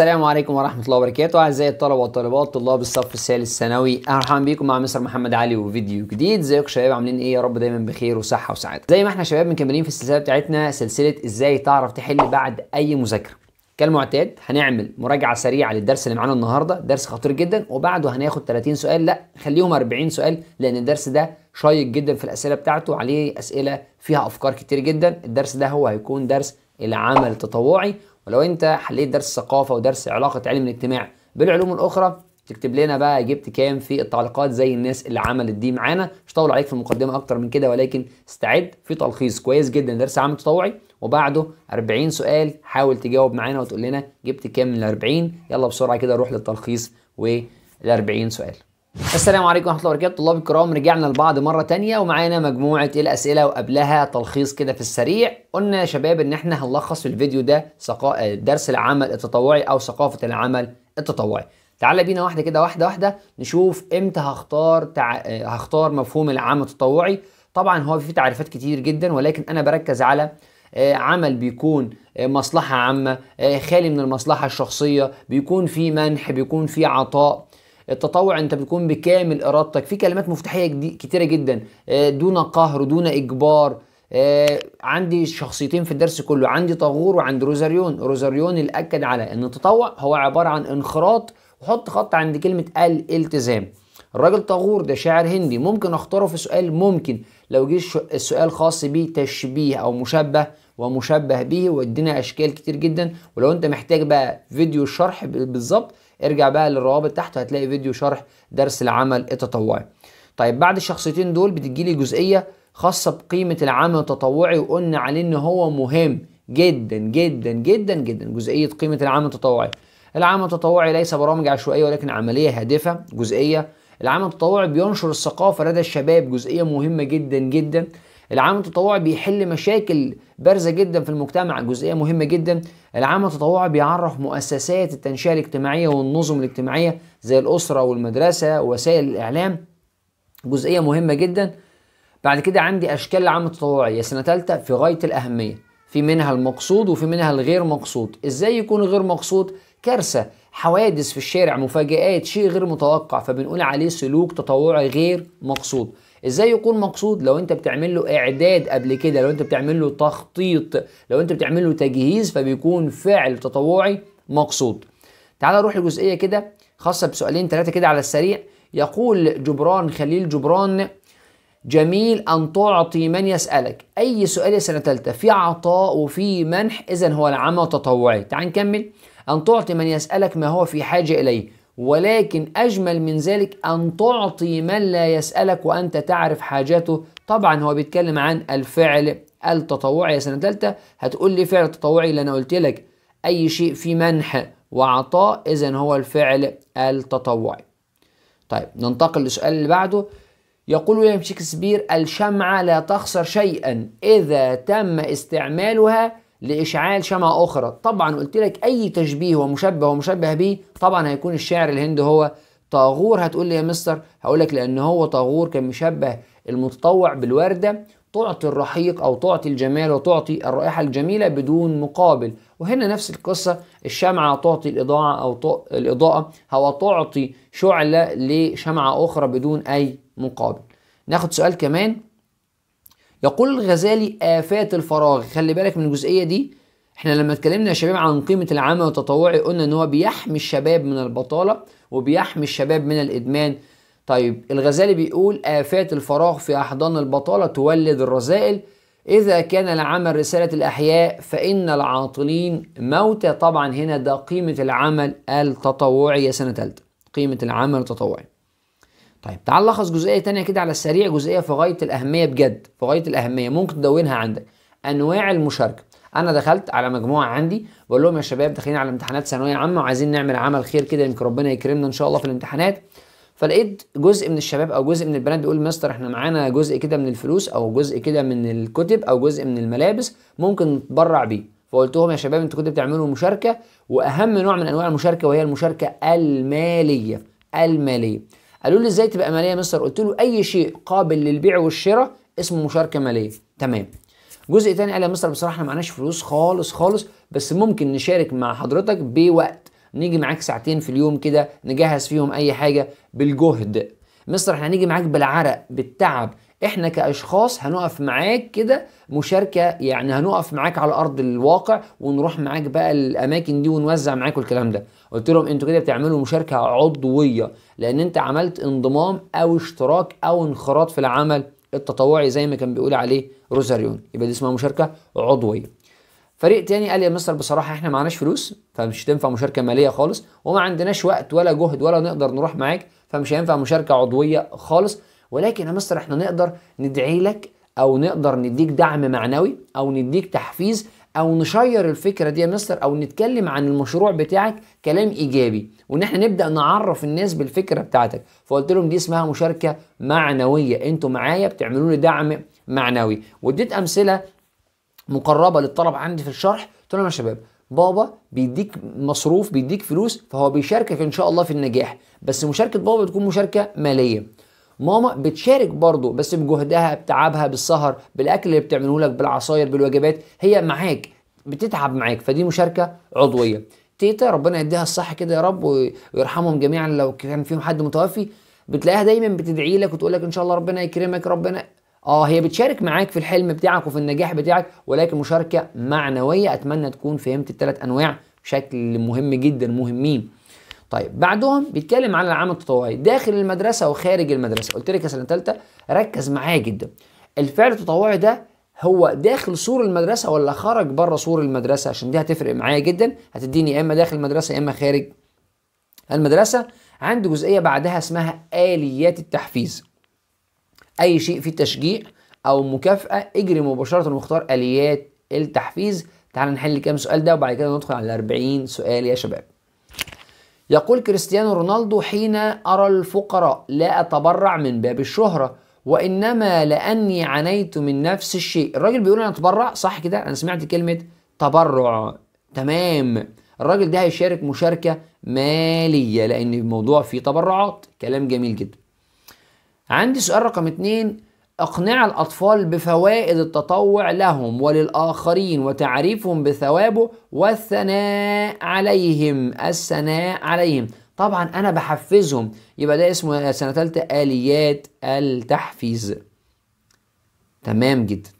السلام عليكم ورحمة الله وبركاته أعزائي الطلبة والطالبات طلاب الصف الثالث الثانوي أهلا بيكم مع مستر محمد علي وفيديو جديد ازيكم شباب عاملين إيه يا رب دايما بخير وصحة وسعادة زي ما احنا شباب مكملين في السلسلة بتاعتنا سلسلة إزاي تعرف تحل بعد أي مذاكرة كالمعتاد هنعمل مراجعة سريعة للدرس اللي معانا النهاردة درس خطير جدا وبعده هناخد 30 سؤال لا خليهم 40 سؤال لأن الدرس ده شيق جدا في الأسئلة بتاعته عليه أسئلة فيها أفكار كتير جدا الدرس ده هو هيكون درس العمل التطوعي ولو انت حليت درس ثقافه ودرس علاقه علم الاجتماع بالعلوم الاخرى تكتب لنا بقى جبت كام في التعليقات زي الناس اللي عملت دي معانا مش طول عليك في المقدمه اكتر من كده ولكن استعد في تلخيص كويس جدا درس عام تطوعي وبعده 40 سؤال حاول تجاوب معانا وتقول لنا جبت كام من ال 40 يلا بسرعه كده روح للتلخيص وال 40 سؤال السلام عليكم ورحمه الله وبركاته طلاب الكرام رجعنا لبعض مره تانية ومعانا مجموعه الاسئله وقبلها تلخيص كده في السريع قلنا يا شباب ان احنا هنلخص في الفيديو ده ثقا... درس العمل التطوعي او ثقافه العمل التطوعي تعالى بينا واحده كده واحده واحده نشوف امتى هختار تع... هختار مفهوم العمل التطوعي طبعا هو في تعريفات كتير جدا ولكن انا بركز على آه، عمل بيكون آه، مصلحه عامه آه، خالي من المصلحه الشخصيه بيكون في منح بيكون في عطاء التطوع انت بتكون بكامل ارادتك في كلمات مفتاحيه كتيره جدا آه، دون قهر دون اجبار آه، عندي شخصيتين في الدرس كله عندي طاغور وعند روزاريون روزاريون اللي اكد على ان التطوع هو عباره عن انخراط وحط خط عند كلمه الالتزام الراجل طاغور ده شاعر هندي ممكن اختاره في سؤال ممكن لو جه السؤال خاص بيه تشبيه او مشبه ومشبه به وادينا اشكال كتير جدا ولو انت محتاج بقى فيديو شرح بالظبط ارجع بقى للروابط تحت هتلاقي فيديو شرح درس العمل التطوعي طيب بعد الشخصيتين دول بتجي لي جزئيه خاصه بقيمه العمل التطوعي وقلنا عليه ان هو مهم جدا جدا جدا جدا جزئيه قيمه العمل التطوعي العمل التطوعي ليس برامج عشوائيه ولكن عمليه هادفه جزئيه العمل التطوعي بينشر الثقافه لدى الشباب جزئيه مهمه جدا جدا العمل التطوعي بيحل مشاكل بارزة جدا في المجتمع جزئية مهمة جدا العمل التطوعي بيعرف مؤسسات التنشئة الاجتماعية والنظم الاجتماعية زي الأسرة والمدرسة ووسائل الإعلام جزئية مهمة جدا بعد كده عندي أشكال العمل التطوعي يا سنة تالتة في غاية الأهمية في منها المقصود وفي منها الغير مقصود إزاي يكون غير مقصود كارثة حوادث في الشارع مفاجآت شيء غير متوقع فبنقول عليه سلوك تطوعي غير مقصود ازاي يكون مقصود لو انت بتعمل له اعداد قبل كده لو انت بتعمل له تخطيط لو انت بتعمل له تجهيز فبيكون فعل تطوعي مقصود تعال نروح لجزئيه كده خاصه بسؤالين ثلاثه كده على السريع يقول جبران خليل جبران جميل أن تعطي من يسألك أي سؤال سنة ثالثه في عطاء وفي منح إذا هو العمل تطوعي تعال نكمل أن تعطي من يسألك ما هو في حاجة إليه ولكن أجمل من ذلك أن تعطي من لا يسألك وأنت تعرف حاجته طبعا هو بيتكلم عن الفعل التطوعي يا سنة تالتة هتقول لي فعل تطوعي اللي أنا قلت لك أي شيء في منح وعطاء إذا هو الفعل التطوعي طيب ننتقل للسؤال اللي بعده يقول ويليام شكسبير الشمعة لا تخسر شيئا إذا تم استعمالها لإشعال شمعة أخرى طبعا قلت لك أي تشبيه ومشبه ومشبه به طبعا هيكون الشاعر الهند هو طاغور هتقول لي يا مستر هقول لك لأن هو طاغور كان مشبه المتطوع بالوردة تعطي الرحيق أو تعطي الجمال وتعطي الرائحة الجميلة بدون مقابل وهنا نفس القصة الشمعة تعطي الإضاءة أو ط... الإضاءة هو تعطي شعلة لشمعة أخرى بدون أي مقابل ناخد سؤال كمان يقول الغزالي آفات الفراغ خلي بالك من الجزئية دي احنا لما اتكلمنا يا شباب عن قيمة العمل التطوعي قلنا ان هو بيحمي الشباب من البطالة وبيحمي الشباب من الإدمان طيب الغزالي بيقول آفات الفراغ في أحضان البطالة تولد الرذائل إذا كان العمل رسالة الأحياء فإن العاطلين موتى طبعا هنا ده قيمة العمل التطوعي يا سنة تالتة قيمة العمل التطوعي طيب تعال لخص جزئيه تانية كده على السريع جزئيه في غايه الاهميه بجد في غايه الاهميه ممكن تدونها عندك انواع المشاركه انا دخلت على مجموعه عندي بقول لهم يا شباب داخلين على امتحانات ثانويه عامه وعايزين نعمل عمل خير كده يمكن ربنا يكرمنا ان شاء الله في الامتحانات فلقيت جزء من الشباب او جزء من البنات بيقول مستر احنا معانا جزء كده من الفلوس او جزء كده من الكتب او جزء من الملابس ممكن نتبرع بيه فقلت لهم يا شباب انتوا كنتوا بتعملوا مشاركه واهم نوع من انواع المشاركه وهي المشاركه الماليه الماليه قالوا لي ازاي تبقى ماليه يا مستر قلت له اي شيء قابل للبيع والشراء اسمه مشاركه ماليه تمام جزء تاني قال يا مستر بصراحه احنا معناش فلوس خالص خالص بس ممكن نشارك مع حضرتك بوقت نيجي معاك ساعتين في اليوم كده نجهز فيهم اي حاجه بالجهد مستر احنا هنيجي معاك بالعرق بالتعب احنا كاشخاص هنقف معاك كده مشاركه يعني هنقف معاك على ارض الواقع ونروح معاك بقى الاماكن دي ونوزع معاك الكلام ده قلت لهم انتوا كده بتعملوا مشاركه عضويه لان انت عملت انضمام او اشتراك او انخراط في العمل التطوعي زي ما كان بيقول عليه روزاريون يبقى دي اسمها مشاركه عضويه فريق تاني قال يا مستر بصراحه احنا معناش فلوس فمش تنفع مشاركه ماليه خالص وما عندناش وقت ولا جهد ولا نقدر نروح معاك فمش هينفع مشاركه عضويه خالص ولكن يا مستر احنا نقدر ندعي لك او نقدر نديك دعم معنوي او نديك تحفيز او نشير الفكره دي يا مستر او نتكلم عن المشروع بتاعك كلام ايجابي وان احنا نبدا نعرف الناس بالفكره بتاعتك فقلت لهم دي اسمها مشاركه معنويه انتوا معايا بتعملوا لي دعم معنوي واديت امثله مقربه للطلب عندي في الشرح قلت لهم يا شباب بابا بيديك مصروف بيديك فلوس فهو بيشاركك ان شاء الله في النجاح بس مشاركه بابا بتكون مشاركه ماليه ماما بتشارك برضه بس بجهدها بتعبها بالسهر بالاكل اللي بتعمله لك بالعصاير بالوجبات هي معاك بتتعب معاك فدي مشاركه عضويه تيتا ربنا يديها الصحه كده يا رب ويرحمهم جميعا لو كان فيهم حد متوفي بتلاقيها دايما بتدعي لك وتقول لك ان شاء الله ربنا يكرمك ربنا اه هي بتشارك معاك في الحلم بتاعك وفي النجاح بتاعك ولكن مشاركه معنويه اتمنى تكون فهمت الثلاث انواع بشكل مهم جدا مهمين طيب بعدهم بيتكلم على العمل التطوعي داخل المدرسه وخارج المدرسه قلت لك يا سنه ثالثه ركز معايا جدا الفعل التطوعي ده هو داخل سور المدرسه ولا خرج بره سور المدرسه عشان دي هتفرق معايا جدا هتديني يا اما داخل المدرسه يا اما خارج المدرسه عندي جزئيه بعدها اسمها اليات التحفيز اي شيء فيه تشجيع او مكافاه اجري مباشره واختار اليات التحفيز تعال نحل كام سؤال ده وبعد كده ندخل على 40 سؤال يا شباب يقول كريستيانو رونالدو حين أرى الفقراء لا أتبرع من باب الشهرة وإنما لأني عانيت من نفس الشيء الراجل بيقول أنا أتبرع صح كده أنا سمعت كلمة تبرع تمام الراجل ده هيشارك مشاركة مالية لأن الموضوع فيه تبرعات كلام جميل جدا عندي سؤال رقم اتنين إقناع الأطفال بفوائد التطوع لهم وللآخرين وتعريفهم بثوابه والثناء عليهم الثناء عليهم طبعا أنا بحفزهم يبقى ده اسمه سنة ثالثه آليات التحفيز تمام جدا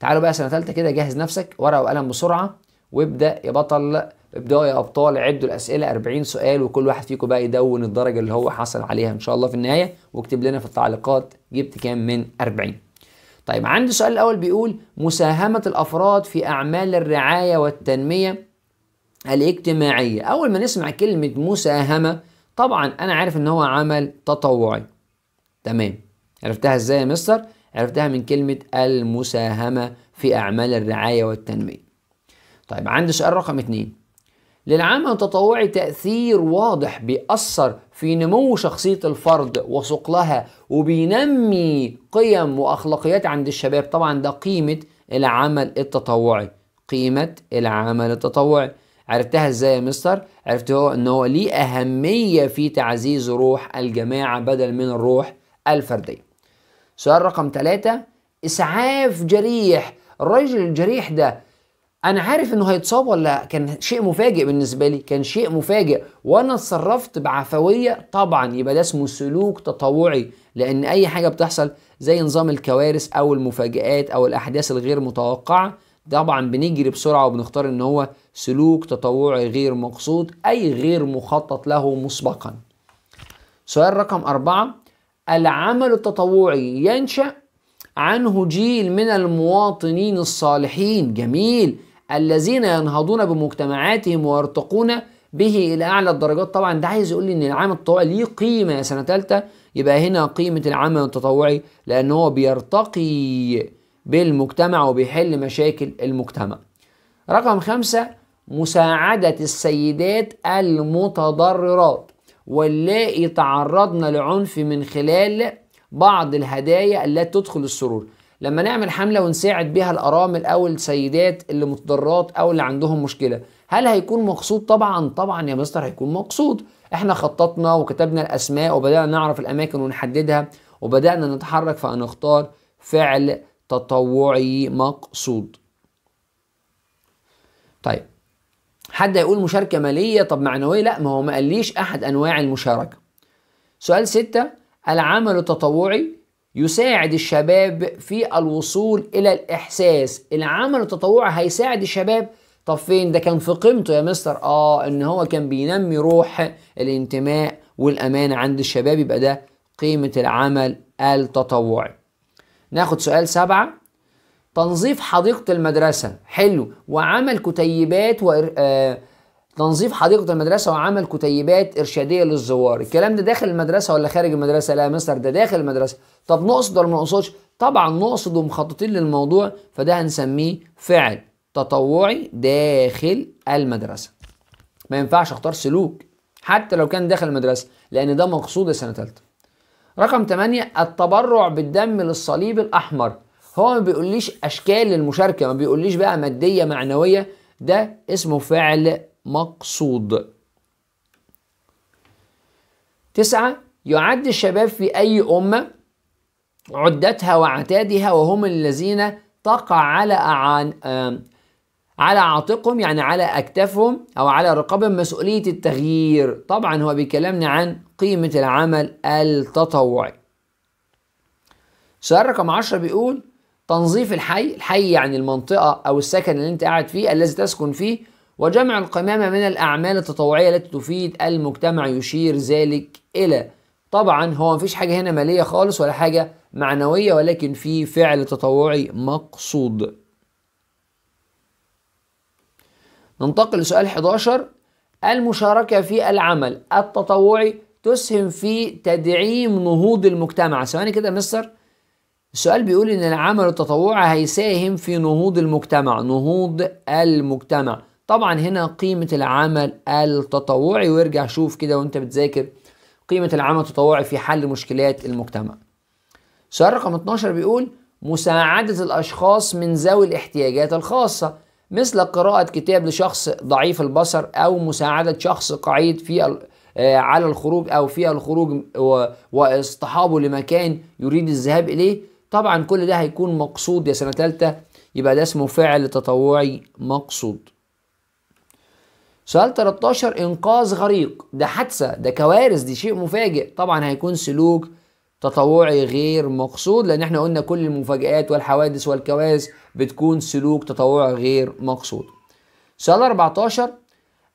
تعالوا بقى سنة ثالثه كده جهز نفسك ورقة وقلم بسرعة وابدأ يا بطل ابداوا يا ابطال عدوا الاسئله 40 سؤال وكل واحد فيكم بقى يدون الدرجه اللي هو حصل عليها ان شاء الله في النهايه واكتب لنا في التعليقات جبت كام من 40 طيب عندي السؤال الاول بيقول مساهمه الافراد في اعمال الرعايه والتنميه الاجتماعيه اول ما نسمع كلمه مساهمه طبعا انا عارف ان هو عمل تطوعي تمام عرفتها ازاي يا مستر عرفتها من كلمه المساهمه في اعمال الرعايه والتنميه طيب عندي سؤال رقم اتنين للعمل التطوعي تأثير واضح بيأثر في نمو شخصية الفرد وثقلها وبينمي قيم وأخلاقيات عند الشباب طبعا ده قيمة العمل التطوعي قيمة العمل التطوعي عرفتها ازاي يا مستر؟ عرفت هو ان هو ليه أهمية في تعزيز روح الجماعة بدل من الروح الفردية سؤال رقم ثلاثة إسعاف جريح الرجل الجريح ده انا عارف انه هيتصاب ولا كان شيء مفاجئ بالنسبه لي كان شيء مفاجئ وانا اتصرفت بعفويه طبعا يبقى ده اسمه سلوك تطوعي لان اي حاجه بتحصل زي نظام الكوارث او المفاجآت او الاحداث الغير متوقعه طبعا بنجري بسرعه وبنختار ان هو سلوك تطوعي غير مقصود اي غير مخطط له مسبقا سؤال رقم أربعة العمل التطوعي ينشأ عنه جيل من المواطنين الصالحين جميل الذين ينهضون بمجتمعاتهم ويرتقون به الى اعلى الدرجات طبعا ده عايز يقول لي ان العمل التطوعي ليه قيمه يا سنه ثالثه يبقى هنا قيمه العمل التطوعي لان هو بيرتقي بالمجتمع وبيحل مشاكل المجتمع رقم خمسة مساعدة السيدات المتضررات واللائي تعرضن لعنف من خلال بعض الهدايا التي تدخل السرور لما نعمل حمله ونساعد بيها الارامل او السيدات اللي متضررات او اللي عندهم مشكله هل هيكون مقصود طبعا طبعا يا مستر هيكون مقصود احنا خططنا وكتبنا الاسماء وبدانا نعرف الاماكن ونحددها وبدانا نتحرك فنختار فعل تطوعي مقصود طيب حد هيقول مشاركه ماليه طب معنويه لا ما هو ما قاليش احد انواع المشاركه سؤال ستة العمل التطوعي يساعد الشباب في الوصول الى الاحساس العمل التطوعي هيساعد الشباب طب فين ده كان في قيمته يا مستر اه ان هو كان بينمي روح الانتماء والامان عند الشباب يبقى ده قيمه العمل التطوعي ناخد سؤال سبعة تنظيف حديقه المدرسه حلو وعمل كتيبات و... آه تنظيف حديقه المدرسه وعمل كتيبات ارشاديه للزوار الكلام ده داخل المدرسه ولا خارج المدرسه لا يا مستر ده داخل المدرسه طب نقصد ولا ما نقصدش طبعا نقصد ومخططين للموضوع فده هنسميه فعل تطوعي داخل المدرسه ما ينفعش اختار سلوك حتى لو كان داخل المدرسه لان ده مقصود سنه ثالثه رقم 8 التبرع بالدم للصليب الاحمر هو ما بيقوليش اشكال المشاركه ما بيقوليش بقى ماديه معنويه ده اسمه فعل مقصود تسعة يعد الشباب في أي أمة عدتها وعتادها وهم الذين تقع على أعان على عاتقهم يعني على أكتافهم أو على رقابهم مسؤولية التغيير طبعا هو بيكلمنا عن قيمة العمل التطوعي سؤال رقم 10 بيقول تنظيف الحي الحي يعني المنطقة أو السكن اللي أنت قاعد فيه الذي تسكن فيه وجمع القمامة من الأعمال التطوعية التي تفيد المجتمع يشير ذلك إلى طبعا هو مفيش حاجة هنا مالية خالص ولا حاجة معنوية ولكن في فعل تطوعي مقصود ننتقل لسؤال 11 المشاركة في العمل التطوعي تسهم في تدعيم نهوض المجتمع ثواني كده يا مستر السؤال بيقول ان العمل التطوعي هيساهم في نهوض المجتمع نهوض المجتمع طبعا هنا قيمة العمل التطوعي وارجع شوف كده وانت بتذاكر قيمة العمل التطوعي في حل مشكلات المجتمع سؤال رقم 12 بيقول مساعدة الأشخاص من ذوي الاحتياجات الخاصة مثل قراءة كتاب لشخص ضعيف البصر أو مساعدة شخص قعيد في آه، على الخروج أو في الخروج واصطحابه لمكان يريد الذهاب إليه طبعا كل ده هيكون مقصود يا سنة تالتة يبقى ده اسمه فعل تطوعي مقصود سؤال 13 انقاذ غريق ده حادثه ده كوارث دي شيء مفاجئ طبعا هيكون سلوك تطوعي غير مقصود لان احنا قلنا كل المفاجآت والحوادث والكوارث بتكون سلوك تطوعي غير مقصود سؤال 14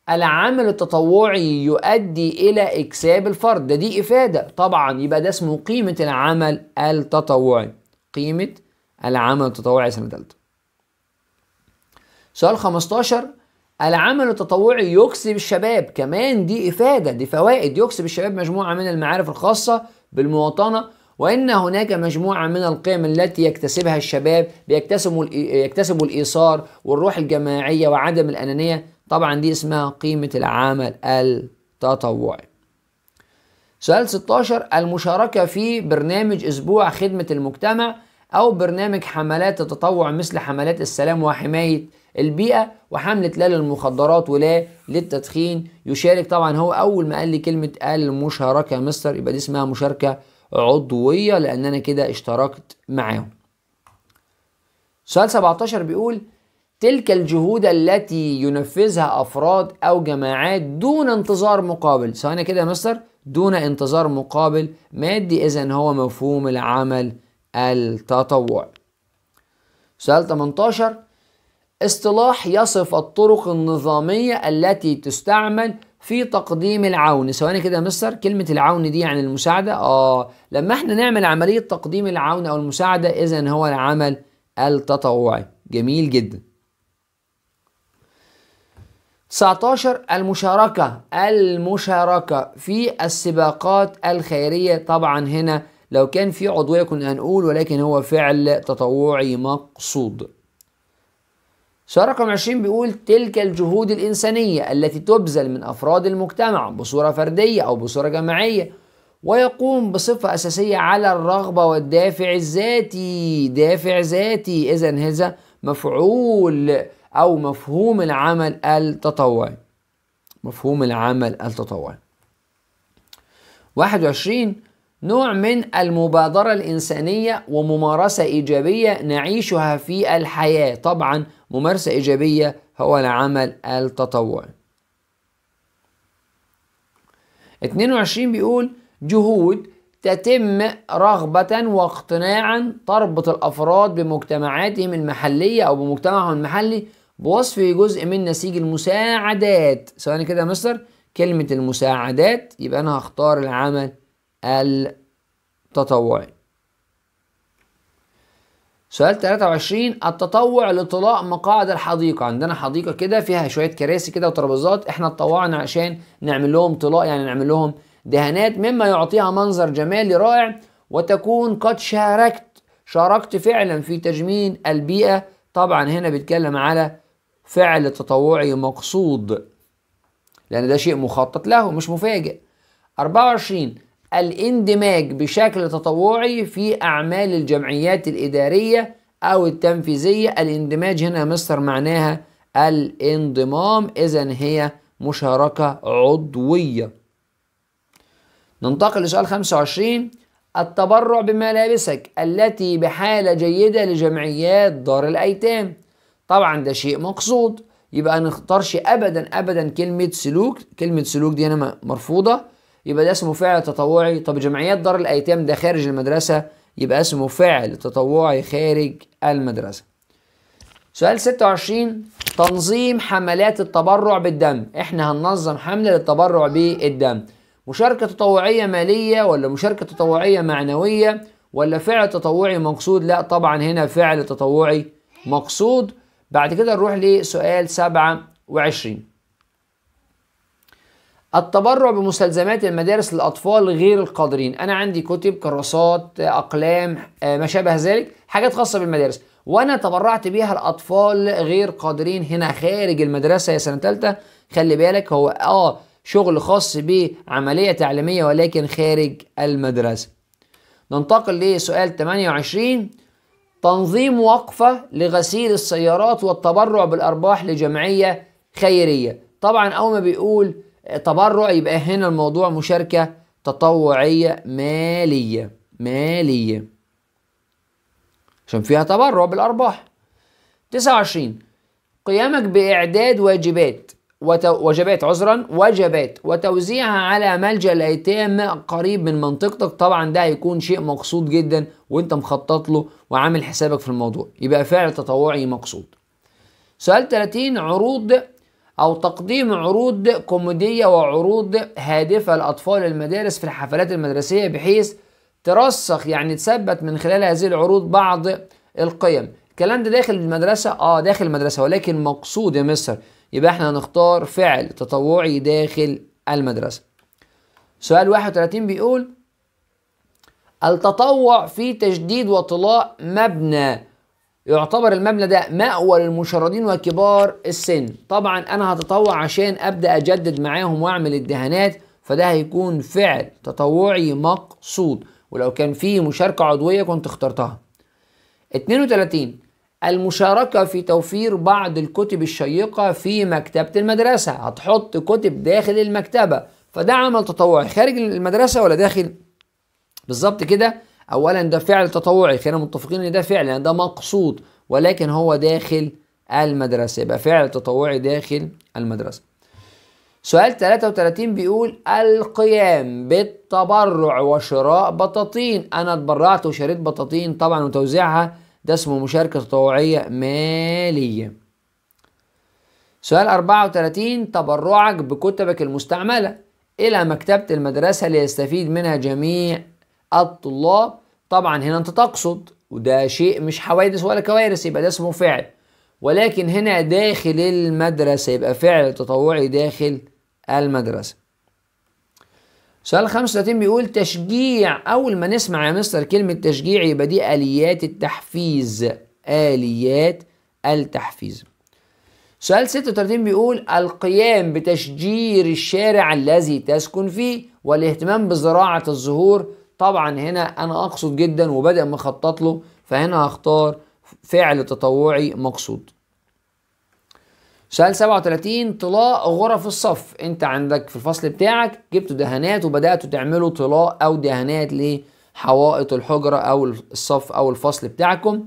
العمل التطوعي يؤدي الى اكساب الفرد ده دي افاده طبعا يبقى ده اسمه قيمه العمل التطوعي قيمه العمل التطوعي سنه ثالثه سؤال 15 العمل التطوعي يكسب الشباب كمان دي إفادة دي فوائد يكسب الشباب مجموعة من المعارف الخاصة بالمواطنة وإن هناك مجموعة من القيم التي يكتسبها الشباب بيكتسبوا يكتسبوا الإيثار والروح الجماعية وعدم الأنانية طبعا دي اسمها قيمة العمل التطوعي سؤال 16 المشاركة في برنامج أسبوع خدمة المجتمع أو برنامج حملات التطوع مثل حملات السلام وحماية البيئه وحمله لا للمخدرات ولا للتدخين يشارك طبعا هو اول ما قال لي كلمه قال المشاركه يا مستر يبقى دي اسمها مشاركه عضويه لان انا كده اشتركت معاهم سؤال 17 بيقول تلك الجهود التي ينفذها افراد او جماعات دون انتظار مقابل ثواني كده يا مستر دون انتظار مقابل مادي اذا هو مفهوم العمل التطوعي سؤال 18 اصطلاح يصف الطرق النظامية التي تستعمل في تقديم العون ثواني كده يا مستر كلمة العون دي يعني المساعدة اه لما احنا نعمل عملية تقديم العون أو المساعدة إذا هو العمل التطوعي جميل جدا 19 المشاركة المشاركة في السباقات الخيرية طبعا هنا لو كان في عضوية كنا هنقول ولكن هو فعل تطوعي مقصود سؤال رقم 20 بيقول تلك الجهود الإنسانية التي تبذل من أفراد المجتمع بصورة فردية أو بصورة جماعية ويقوم بصفة أساسية على الرغبة والدافع الذاتي دافع ذاتي إذا هذا مفعول أو مفهوم العمل التطوعي مفهوم العمل التطوعي 21 نوع من المبادرة الإنسانية وممارسة إيجابية نعيشها في الحياة طبعا ممارسة إيجابية هو العمل التطوعي 22 بيقول جهود تتم رغبة واقتناعا تربط الأفراد بمجتمعاتهم المحلية أو بمجتمعهم المحلي بوصف جزء من نسيج المساعدات ثواني كده يا مستر كلمة المساعدات يبقى أنا هختار العمل التطوعي سؤال 23 التطوع لطلاء مقاعد الحديقة عندنا حديقة كده فيها شوية كراسي كده وترابيزات احنا اتطوعنا عشان نعمل لهم طلاء يعني نعمل لهم دهانات مما يعطيها منظر جمالي رائع وتكون قد شاركت شاركت فعلا في تجميل البيئة طبعا هنا بيتكلم على فعل تطوعي مقصود لأن ده شيء مخطط له مش مفاجئ 24 الاندماج بشكل تطوعي في أعمال الجمعيات الإدارية أو التنفيذية الاندماج هنا مستر معناها الانضمام إذا هي مشاركة عضوية ننتقل لسؤال 25 التبرع بملابسك التي بحالة جيدة لجمعيات دار الأيتام طبعا ده شيء مقصود يبقى نختارش أبدا أبدا كلمة سلوك كلمة سلوك دي هنا مرفوضة يبقى ده اسمه فعل تطوعي طب جمعيات دار الايتام ده خارج المدرسه يبقى اسمه فعل تطوعي خارج المدرسه سؤال 26 تنظيم حملات التبرع بالدم احنا هننظم حمله للتبرع بالدم مشاركه تطوعيه ماليه ولا مشاركه تطوعيه معنويه ولا فعل تطوعي مقصود لا طبعا هنا فعل تطوعي مقصود بعد كده نروح لسؤال 27 التبرع بمستلزمات المدارس للاطفال غير القادرين انا عندي كتب كراسات اقلام آه، ما شابه ذلك حاجات خاصه بالمدارس وانا تبرعت بيها لاطفال غير قادرين هنا خارج المدرسه يا سنه ثالثه خلي بالك هو اه شغل خاص بعمليه تعليميه ولكن خارج المدرسه ننتقل لسؤال 28 تنظيم وقفه لغسيل السيارات والتبرع بالارباح لجمعيه خيريه طبعا اول ما بيقول تبرع يبقى هنا الموضوع مشاركة تطوعية مالية مالية عشان فيها تبرع بالأرباح 29 قيامك بإعداد واجبات وجبات عذرا وجبات وتوزيعها على ملجأ الأيتام قريب من منطقتك طبعا ده هيكون شيء مقصود جدا وانت مخطط له وعامل حسابك في الموضوع يبقى فعل تطوعي مقصود سؤال 30 عروض أو تقديم عروض كوميدية وعروض هادفة لأطفال المدارس في الحفلات المدرسية بحيث ترسخ يعني تثبت من خلال هذه العروض بعض القيم الكلام ده داخل المدرسة؟ اه داخل المدرسة ولكن مقصود يا مستر يبقى احنا هنختار فعل تطوعي داخل المدرسة سؤال 31 بيقول التطوع في تجديد وطلاء مبنى يعتبر المبنى ده مأوى للمشردين وكبار السن طبعا انا هتطوع عشان ابدا اجدد معاهم واعمل الدهانات فده هيكون فعل تطوعي مقصود ولو كان في مشاركة عضوية كنت اخترتها 32 المشاركة في توفير بعض الكتب الشيقة في مكتبة المدرسة هتحط كتب داخل المكتبة فده عمل تطوعي خارج المدرسة ولا داخل بالظبط كده اولا ده فعل تطوعي خلينا متفقين ان ده فعل يعني ده مقصود ولكن هو داخل المدرسه يبقى فعل تطوعي داخل المدرسه سؤال 33 بيقول القيام بالتبرع وشراء بطاطين انا اتبرعت وشريت بطاطين طبعا وتوزيعها ده اسمه مشاركه تطوعيه ماليه سؤال 34 تبرعك بكتبك المستعمله الى مكتبه المدرسه ليستفيد منها جميع الطلاب طبعا هنا انت تقصد وده شيء مش حوادث ولا كوارث يبقى ده اسمه فعل ولكن هنا داخل المدرسة يبقى فعل تطوعي داخل المدرسة سؤال 35 بيقول تشجيع أول ما نسمع يا مستر كلمة تشجيع يبقى دي آليات التحفيز آليات التحفيز سؤال 36 بيقول القيام بتشجير الشارع الذي تسكن فيه والاهتمام بزراعة الزهور طبعا هنا انا اقصد جدا وبدأ مخطط له فهنا هختار فعل تطوعي مقصود سؤال 37 طلاء غرف الصف انت عندك في الفصل بتاعك جبت دهانات وبدأتوا تعملوا طلاء او دهانات لحوائط الحجرة او الصف او الفصل بتاعكم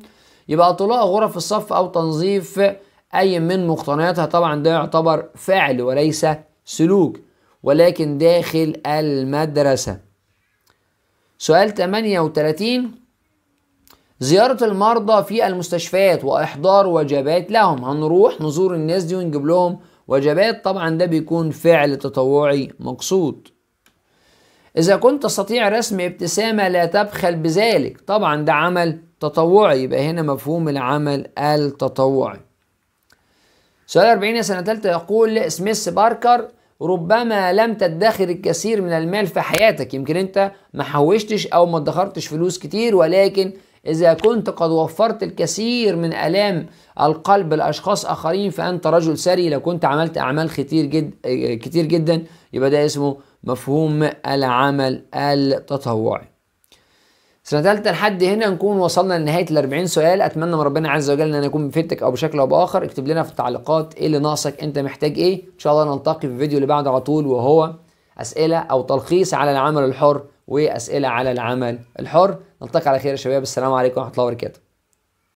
يبقى طلاء غرف الصف او تنظيف اي من مقتنياتها طبعا ده يعتبر فعل وليس سلوك ولكن داخل المدرسة سؤال 38 زيارة المرضى في المستشفيات وإحضار وجبات لهم هنروح نزور الناس دي ونجيب لهم وجبات طبعا ده بيكون فعل تطوعي مقصود إذا كنت تستطيع رسم ابتسامة لا تبخل بذلك طبعا ده عمل تطوعي يبقى هنا مفهوم العمل التطوعي سؤال 40 سنة تالتة يقول سميث باركر ربما لم تدخر الكثير من المال في حياتك يمكن انت ما حوشتش او ما ادخرتش فلوس كتير ولكن اذا كنت قد وفرت الكثير من الام القلب لاشخاص اخرين فانت رجل ثري لو كنت عملت اعمال كتير جد كتير جدا يبقى ده اسمه مفهوم العمل التطوعي سنه ثالثه لحد هنا نكون وصلنا لنهايه ال 40 سؤال اتمنى من ربنا عز وجل ان اكون بفدتك او بشكل او باخر اكتب لنا في التعليقات ايه اللي ناقصك انت محتاج ايه ان شاء الله نلتقي في الفيديو اللي بعده على طول وهو اسئله او تلخيص على العمل الحر واسئله على العمل الحر نلتقي على خير يا شباب السلام عليكم ورحمه الله وبركاته